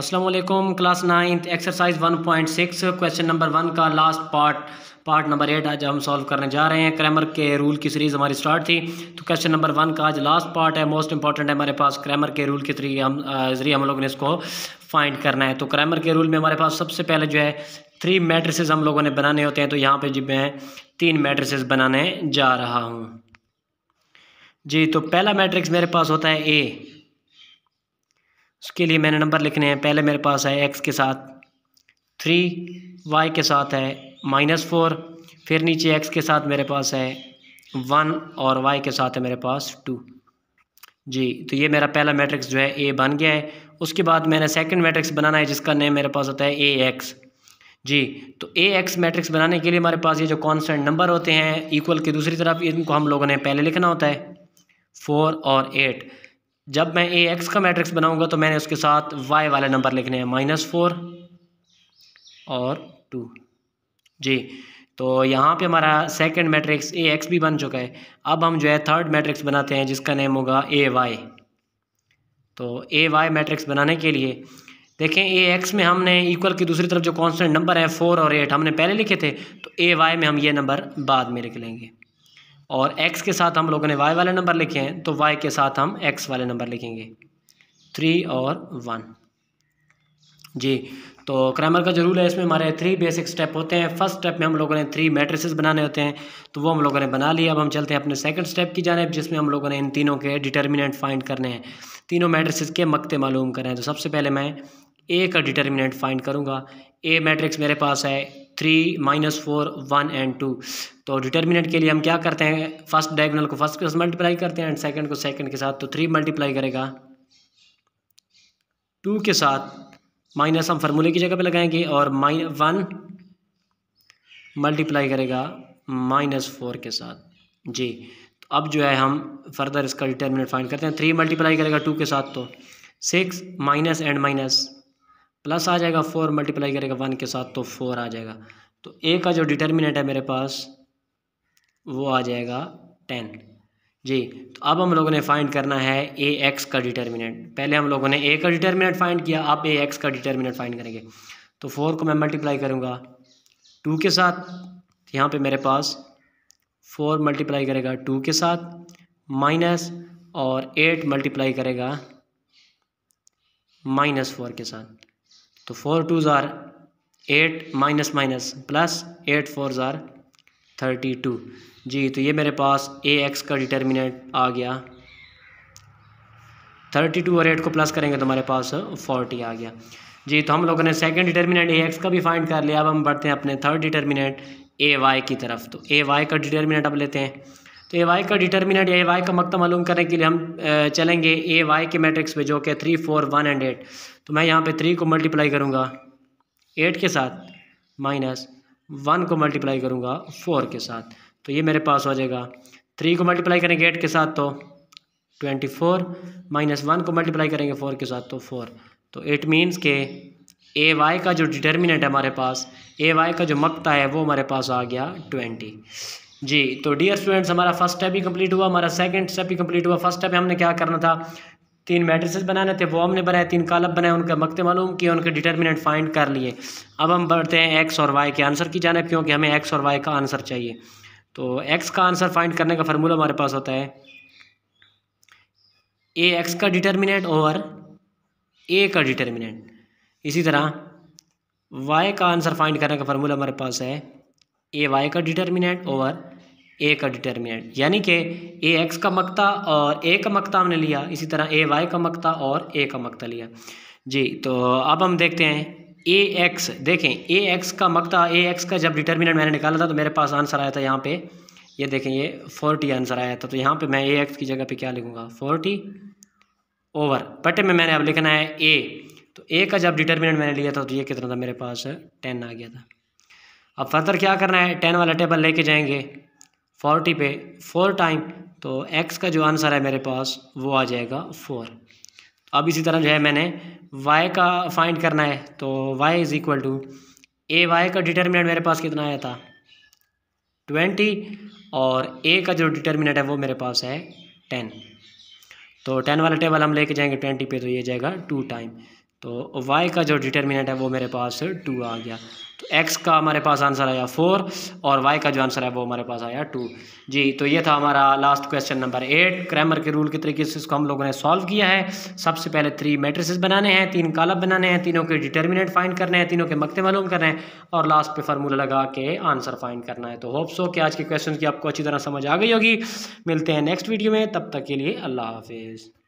Aslam class ninth exercise 1.6 question number one का last part part number eight आज हम solve करने जा रहे हैं क्रैमर के रूल की सीरीज़ हमारी स्टार्ट थी तो क्वेश्चन नंबर वन का आज लास्ट पार्ट है मोस्ट इंपॉर्टेंट है हमारे पास क्रैमर के रूल के जरिए हम जरिए हम लोगों ने इसको फाइंड करना है तो क्रैमर के रूल में हमारे पास सबसे पहले जो है थ्री मैट्रिसेस हम लोगों ने बनाने होते हैं तो यहाँ पर जी मैं तीन मैट्रिसेस बनाने जा रहा हूँ जी तो पहला मैट्रिक्स मेरे पास होता है ए उसके लिए मैंने नंबर लिखने हैं पहले मेरे पास है एक्स के साथ थ्री वाई के साथ है माइनस फोर फिर नीचे एक्स के साथ मेरे पास है वन और वाई के साथ है मेरे पास टू जी तो ये मेरा पहला मैट्रिक्स जो है ए बन गया है उसके बाद मैंने सेकंड मैट्रिक्स बनाना है जिसका नेम मेरे पास होता है ए एक्स जी तो ए एक्स मैट्रिक्स बनाने के लिए हमारे पास ये जो कॉन्सटेंट नंबर होते हैं इक्वल के दूसरी तरफ इनको हम लोगों ने पहले लिखना होता है फोर और एट जब मैं ए एक्स का मैट्रिक्स बनाऊंगा तो मैंने उसके साथ वाई वाले नंबर लिखने हैं माइनस फोर और टू जी तो यहाँ पे हमारा सेकंड मैट्रिक्स ए एक्स भी बन चुका है अब हम जो है थर्ड मैट्रिक्स बनाते हैं जिसका नेम होगा ए वाई तो ए वाई मैट्रिक्स बनाने के लिए देखें ए एक्स में हमने इक्वल की दूसरी तरफ जो कांस्टेंट नंबर है फोर और एट हमने पहले लिखे थे तो ए वाई में हम ये नंबर बाद में लिख लेंगे और x के साथ हम लोगों ने y वाले नंबर लिखे हैं तो y के साथ हम x वाले नंबर लिखेंगे थ्री और वन जी तो क्रैमर का जरूर है इसमें हमारे थ्री बेसिक स्टेप होते हैं फर्स्ट स्टेप में हम लोगों ने थ्री मैट्रिसेस बनाने होते हैं तो वो हम लोगों ने बना लिया अब हम चलते हैं अपने सेकंड स्टेप की जानब जिसमें हम लोगों ने इन तीनों के डिटर्मिनेंट फाइंड करने हैं तीनों मैट्रिसेस के मकते मालूम करें तो सबसे पहले मैं ए का डिटर्मिनेंट फाइंड करूँगा ए मैट्रिक्स मेरे पास है three minus four one and two तो डिटर्मिनेंट के लिए हम क्या करते हैं फर्स्ट डायगोनल को फर्स्ट के साथ मल्टीप्लाई करते हैं एंड सेकंड को सेकंड के साथ तो थ्री मल्टीप्लाई करेगा टू के साथ माइनस हम फार्मूले की जगह पे लगाएंगे और माइन वन मल्टीप्लाई करेगा माइनस फोर के साथ जी तो अब जो है हम फर्दर इसका डिटर्मिनेंट फाइंड करते हैं थ्री मल्टीप्लाई करेगा टू के साथ तो six minus and minus plus आ जाएगा फोर मल्टीप्लाई करेगा वन के साथ तो फोर आ जाएगा तो ए का जो डिटर्मिनेट है मेरे पास वो आ जाएगा टेन जी तो अब हम लोगों ने फाइंड करना है ए एक्स का डिटर्मिनेट पहले हम लोगों ने ए का डिटर्मिनेट फाइंड किया अब ए एक्स का डिटर्मिनेट फाइंड करेंगे तो फोर को मैं मल्टीप्लाई करूँगा टू के साथ यहाँ पे मेरे पास फोर मल्टीप्लाई करेगा टू के साथ माइनस और एट मल्टीप्लाई करेगा माइनस फोर के साथ तो फोर टू ज़ार eight minus minus plus eight four ज़ार थर्टी टू जी तो ये मेरे पास ए एक्स का डिटर्मिनेट आ गया थर्टी टू और एट को प्लस करेंगे तो हमारे पास फोर्टी आ गया जी तो हम लोगों ने सेकंड डिटर्मिनेंट ए एक्स का भी फाइंड कर लिया अब हम बढ़ते हैं अपने थर्ड डिटर्मिनेंट ए वाई की तरफ तो ए वाई का डिटर्मिनेंट अब लेते हैं तो ए वाई का डिटर्मिनेंट या ए वाई का मकता मालूम करने के लिए हम चलेंगे ए वाई के मैट्रिक्स पे जो कि three four one and eight तो मैं यहाँ पे थ्री को मल्टीप्लाई करूँगा एट के साथ माइनस वन को मल्टीप्लाई करूँगा फोर के साथ तो ये मेरे पास हो जाएगा थ्री को मल्टीप्लाई करेंगे एट के साथ तो ट्वेंटी फोर माइनस वन को मल्टीप्लाई करेंगे फोर के साथ तो फोर तो एट मीन्स के ए वाई का जो डिटर्मिनेंट है हमारे पास ए वाई का जो मकता है वो हमारे पास आ गया ट्वेंटी जी तो डियर स्टूडेंट्स हमारा फर्स्ट स्टेप भी कंप्लीट हुआ हमारा सेकंड स्टेप भी कंप्लीट हुआ फर्स्ट स्टेप हमने क्या करना था तीन मैट्रिसेस बनाने थे वो हमने बनाए तीन कालब बनाए उनका मकते मालूम किए उनके डिटर्मिनेंट फाइंड कर लिए अब हम बढ़ते हैं एक्स और वाई के आंसर की जाने क्योंकि हमें एक्स और वाई का आंसर चाहिए तो एक्स का आंसर फाइंड करने का फार्मूला हमारे पास होता है ए एक्स का डिटर्मिनेंट और ए का डिटर्मिनेंट इसी तरह वाई का आंसर फाइंड करने का फार्मूला हमारे पास है ए वाई का डिटर्मिनेंट ओवर ए का डिटर्मिनेंट यानी कि ए एक्स का मकता और ए का मकता हमने लिया इसी तरह ए वाई का मकता और ए का मकता लिया जी तो अब हम देखते हैं ए एक्स देखें ए एक्स का मकता ए एक्स का जब डिटर्मिनेंट मैंने निकाला था तो मेरे पास आंसर आया था यहाँ पे ये देखें ये फोर्टी आंसर आया था तो यहाँ पे मैं ए एक्स की जगह पे क्या लिखूँगा फोर्टी ओवर पटे में मैंने अब लिखना है ए तो ए का जब डिटर्मिनेंट मैंने लिया था तो ये कितना था मेरे पास टेन आ गया था अब फर्दर क्या करना है टेन वाला टेबल लेके जाएंगे फोर्टी पे फोर टाइम तो एक्स का जो आंसर है मेरे पास वो आ जाएगा फोर अब इसी तरह जो है मैंने वाई का फाइंड करना है तो Y is equal to A Y का डिटर्मिनेंट मेरे पास कितना आया था ट्वेंटी और ए का जो डिटर्मिनेंट है वो मेरे पास है टेन तो टेन वाला टेबल हम लेके जाएंगे ट्वेंटी पे तो ये जाएगा टू टाइम तो वाई का जो डिटर्मिनेंट है वो मेरे पास टू आ गया तो एक्स का हमारे पास आंसर आया फोर और वाई का जो आंसर है वो हमारे पास आया टू जी तो ये था हमारा last question number eight Cramer के रूल के तरीके से इसको हम लोगों ने सॉल्व किया है सबसे पहले थ्री मेट्रिस बनाने हैं तीन कालब बनाने हैं तीनों के डिटर्मिनेंट फाइंड करने हैं तीनों के मकते मालूम करने हैं और लास्ट पे फार्मूला लगा के आंसर फाइंड करना है तो होप सो कि आज के क्वेश्चन की आपको अच्छी तरह समझ आ गई होगी मिलते हैं नेक्स्ट वीडियो में तब तक के लिए अल्लाह हाफिज़